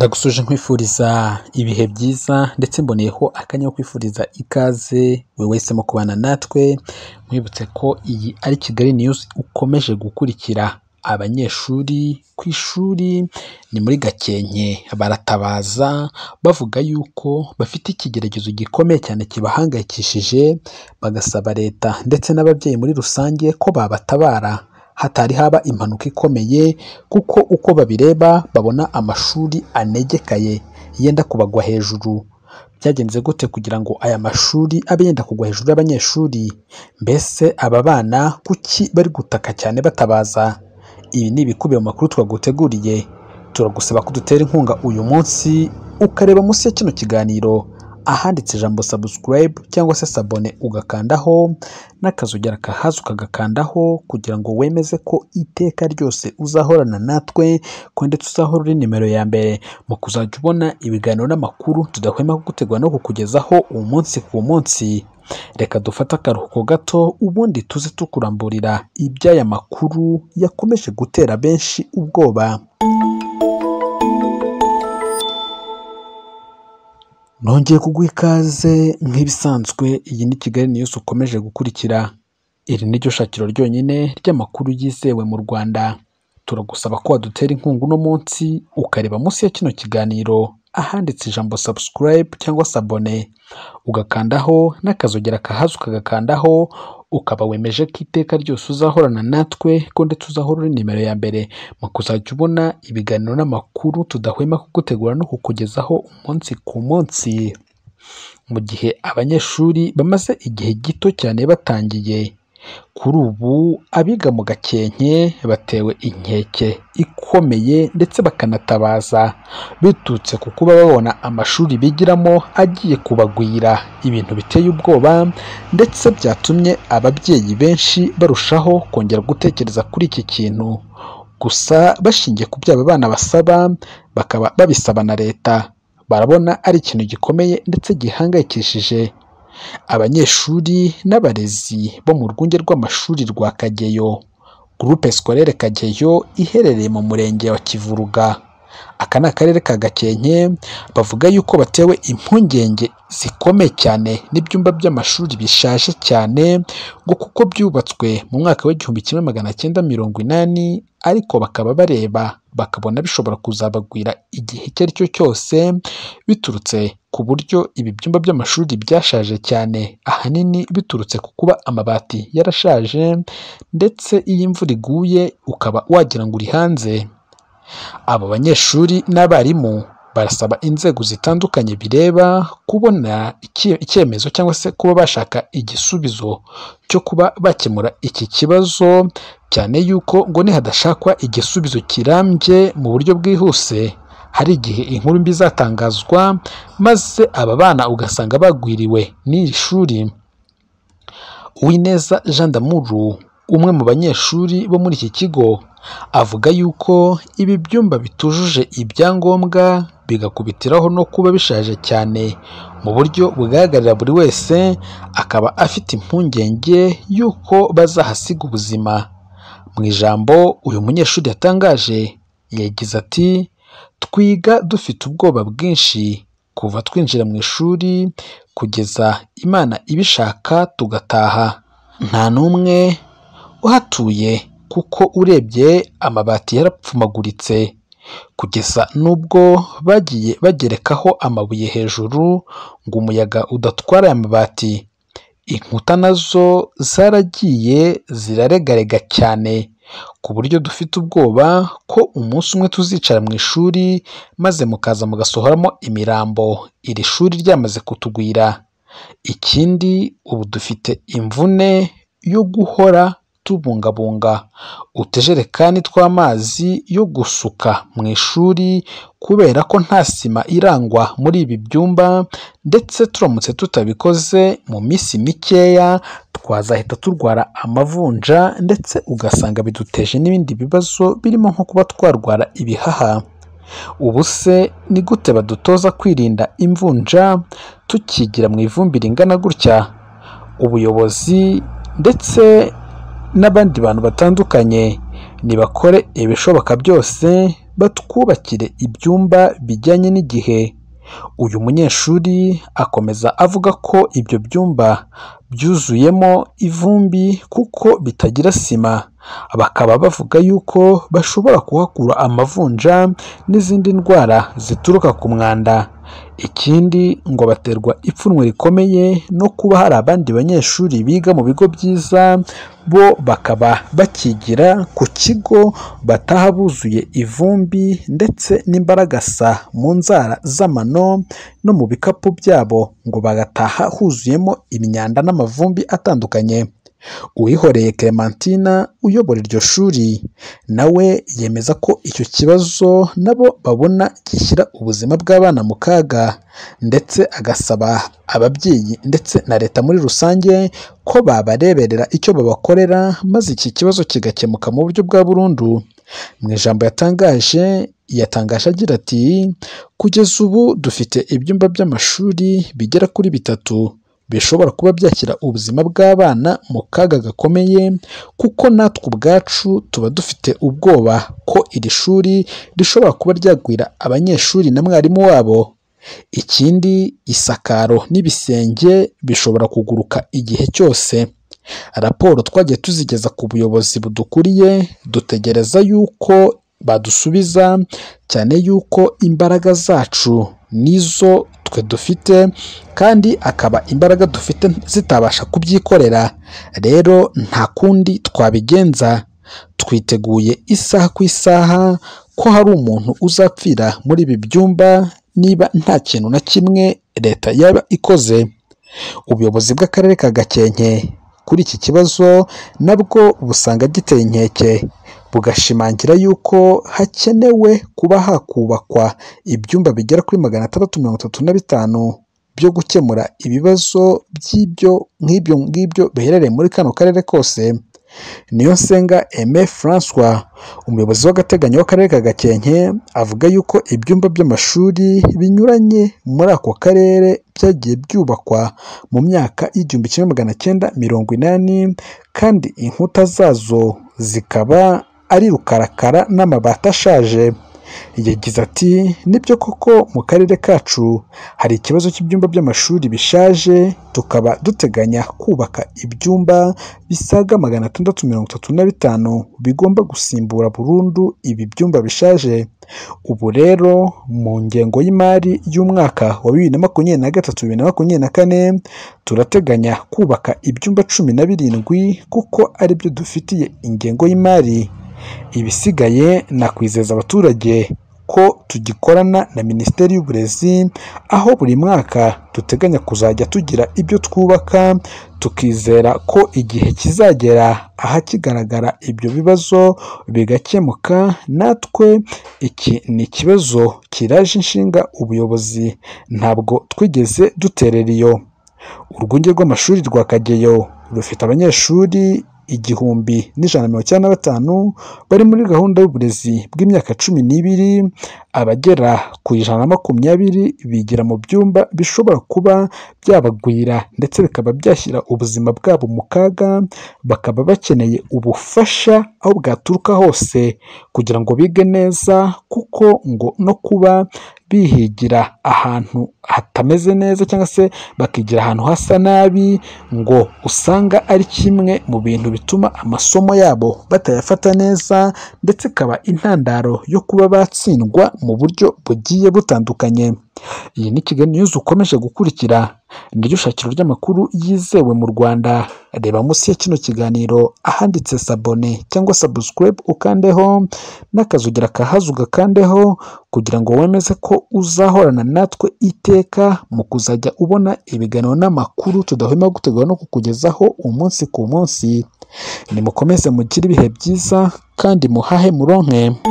Ndagusuje nkwifuriza ibihe byiza ndetse mboneyeho akanya ko kwifuriza ikaze buri wese mu kubana natwe, nkwibutse ko iyi ari Kigali niyuzi ukomeje gukurikira, abanyeshuri ku ishuri ni muri Gakenke baratabaza bavuga yuko bafite ikigeragezo gikomeye cyane kibahangayikishije, bagasaba leta ndetse n'ababyeyi muri rusange ko babatabara. hatari haba impanuka ikomeye kuko uko babireba babona amashuri anegekaye yenda kubagwa hejuru. Byagenze gute kugira ngo aya mashuri abe yenda kugwa hejuru y'abanyeshuri? Mbese aba bana kuki bari gutaka cyane batabaza? Ibi ni ibikubiye mu makuru twaguteguriye. Turagusaba ko udutera inkunga uyu munsi ukareba munsi ya kino kiganiro. ahanditse ijambo subscribe cyangwa se sabone ugakandaho n’akazugera kahaza ukagakandaho kugira ngo wemeze ko iteka ryose uzahorana natwe ko ndetse uzahora uri nimero ya mbere mu kuzajya ubona ibiganiro n'amakuru tudahwema gutegwa no kukugezaho umunsi ku munsi reka dufate akaruhuko gato ubundi tuze tukuramburira iby'aya makuru yakomeje gutera benshi ubwoba Nongeye kuguha ikaze nk'ibisanzwe iyi ni Kigali niyuzi ukomeje gukurikira, iri ni ryo shakiro ryonyine ry'amakuru yizewe mu Rwanda, turagusaba ko wadutera inkunga uno munsi ukareba munsi ya kino kiganiro ahanditse ijambo subscribe cyangwa sabone ugakandaho n'akazogera kahazwi ukagakandaho ukaba wemeje ko iteka ryose uzahorana natwe ko ndetse uzahora uri nimero ya mbere mu kuzajya ubona ibiganiro n'amakuru tudahwema kugutegura no kukugezaho umunsi ku munsi mu gihe abanyeshuri bamaze igihe gito cyane batangiye Kuri ubu abiga mu Gakenke batewe inkeke ikomeye ndetse bakanatabaza biturutse ku kuba babona amashuri bigiramo agiye kubagwira ibintu biteye ubwoba ndetse byatumye ababyeyi benshi barushaho kongera gutekereza kuri iki kintu, gusa bashingiye ku byo aba bana basaba bakaba babisaba na Leta, barabona ari ikintu gikomeye ndetse gihangayikishije. abanyeshuri n'abarezi bo mu rwunge rw'amashuri rwa Kageyo, Groupe Scolaire Kageyo iherereye mu murenge wa Kivuruga, aka ni akarere ka Gakenke, bavuga yuko batewe impungenge zikomeye cyane n'ibyumba by'amashuri bishaje cyane ngo kuko byubatswe mu mwaka w'igihumbi kimwe magana cyenda mirongo inani ariko bakaba bareba bakabona bishobora kuzabagwira igihe icyo ari cyo cyose biturutse ku buryo ibi byumba by'amashuri byashaje cyane, ahanini biturutse ku kuba amabati yarashaje ndetse iyo imvura iguye ukaba wagira ngo uri hanze. Abo banyeshuri n'abarimu barasaba inzego zitandukanye bireba kubona icyemezo cyangwa se kuba bashaka igisubizo cyo kuba bakemura iki kibazo, cyane yuko ngo nihadashakwa igisubizo kirambye mu buryo bwihuse hari igihe inkuru mbi zatangazwa maze aba bana ugasanga bagwiriwe n'iri shuri uwineza jean damuru umwe mu banyeshuri bo muri iki kigo avuga yuko ibi byumba bitujuje ibyangombwa bigakubitiraho no kuba bishaje cyane mu buryo bugaragarira buri wese akaba afite impungenge y'uko bazahasiga ubuzima mu ijambo uyu munyeshuri yatangaje yagize ati twiga dufite ubwoba bwinshi kuva twinjira mu ishuri kugeza Imana ibishaka tugataha, nta n'umwe uhatuye kuko urebye amabati yarapfumaguritse kugeza n'ubwo bagiye bagerekaho amabuye hejuru ngo umuyaga udatwara aya mabati, inkuta nazo zaragiye ziraregarega cyane. ku buryo dufite ubwoba ko umunsi umwe tuzicara mu ishuri maze mukaza mugasohoramo imirambo iri shuri ryamaze kutugwira, ikindi ubu dufite imvune yo guhora tubungabunga utujerekani tw'amazi yo gusuka mu ishuri kubera ko nta sima irangwa muri ibi byumba ndetse turamutse tutabikoze mu minsi mikeya twazahita turwara amavunja ndetse ugasanga biduteje n'ibindi bibazo birimo nko kuba twarwara ibihaha, ubu se ni gute badutoza kwirinda imvunja tukigira mu ivumbi ringana gutya? Ubuyobozi ndetse n'abandi bantu batandukanye, nibakore ibishoboka byose batwubakire ibyumba bijyanye n'igihe, uyu munyeshuri akomeza avuga ko ibyo byumba byuzuyemo ivumbi kuko bitagira sima. bakaba bavuga yuko bashobora kuhakura amavunja n'izindi ndwara zituruka ku mwanda ikindi ngo baterwa ipfunwe rikomeye no kuba hari abandi banyeshuri biga mu bigo byiza bo bakaba bakigira ku kigo bataha buzuye ivumbi ndetse n'imbaragasa mu nzara z'amano no mu bikapu byabo ngo bagataha huzuyemo imyanda n'amavumbi atandukanye. Uwihoreye Clementine uyobora iryo shuri nawe yemeza ko icyo kibazo nabo babona gishyira ubuzima bw'abana mu kaga ndetse agasaba ababyeyi ndetse na leta muri rusange ko babareberera icyo babakorera maze iki kibazo kigakemuka mu buryo bwa burundu. Mu ijambo yatangaje yatangaje agira ati “Kugeza ubu dufite ibyumba by'amashuri bigera kuri bitatu bishobora kuba byakira ubuzima bw'abana mu kaga gakomeye kuko natwe ubwacu tuba dufite ubwoba ko iri shuri rishobora kuba ryagwira abanyeshuri na mwarimu wabo ikindi isakaro n'ibisenge bishobora kuguruka igihe cyose raporo twagiye tuzigeza ku buyobozi budukuriye dutegereza yuko badusubiza cyane yuko imbaraga zacu nizo twe dufite kandi akaba imbaraga dufite zitabasha kubyikorera rero nta kundi twabigenza twiteguye isaha ku isaha ko hari umuntu uzapfira muri ibi byumba niba nta kintu na kimwe leta yaba ikoze ubuyobozi bw'akarere ka gakenke kuri iki kibazo nabwo busanga giteye inkeke bugashimangira yuko hakenewe kuba hakubakwa ibyumba bigera kuri magana atandatu mirongo itatu na bitanu byo gukemura ibibazo by'ibyo nk'ibyo ngibyo biherereye muri kano karere kose, Niyonsenga Aime Francois umuyobozi w'agateganyo w'akarere ka Gakenke avuga yuko ibyumba by'amashuri binyuranye muri ako karere byagiye byubakwa mu myaka y'igihumbi kimwe magana cyenda mirongo inani kandi inkuta zazo zikaba ari rukarakara n'amabati ashaje, yagize ati “Nibyo koko mu karere kacu hari ikibazo cy'ibyumba by'amashuri bishaje, tukaba duteganya kubaka ibyumba bisaga magana atandatu mirongo itatu na bitanu bigomba gusimbura burundu ibi byumba bishaje, ubu rero mu ngengo y'imari y'umwaka wa bibiri na makumyabiri na gatatu bibiri na makumyabiri na kane, turateganya kubaka ibyumba cumi na birindwi kuko ari byo dufitiye ingengo y'imari. ibisigaye nakwizeza abaturage ko tugikorana na minisiteri y'uburezi aho buri mwaka duteganya kuzajya tugira ibyo twubaka tukizera ko igihe kizagera ahakigaragara ibyo bibazo bigakemuka natwe iki ni ikibazo kiraje inshinga ubuyobozi ntabwo twigeze duterera iyo urwunge rw'amashuri rwa kageyo rufite abanyeshuri igihumbi n'ijana mirongo icyenda na batanu bari muri gahunda y'uburezi bw'imyaka cumi n'ibiri abagera ku ijana na makumyabiri bigira mu byumba bishobora kuba byabagwira ndetse bikaba byashyira ubuzima bwabo mu kaga bakaba bakeneye ubufasha aho bwaturuka hose kugira ngo bige neza kuko ngo no kuba bihigira ahantu hatameze neza cyangwa se bakigira ahantu hasa nabi ngo usanga ari kimwe mu bintu bituma amasomo yabo batayafata neza ndetse ikaba intandaro yo kuba batsindwa mu buryo bugiye butandukanye. Iyi ni Kigali News ukomeje gukurikira. ni ryo shakiro ry'amakuru yizewe mu Rwanda. Reba munsi ya kino kiganiro ahanditse sabone cyangwa sabusikarayibe ukandeho n'akazugira kahazi ugakandeho kugira ngo wemeze ko uzahorana natwe iteka mu kuzajya ubona ibiganiro n'amakuru tudahwema gutegura no kukugezaho umunsi ku munsi. Nimukomeze mugire ibihe byiza kandi muhahe muronke.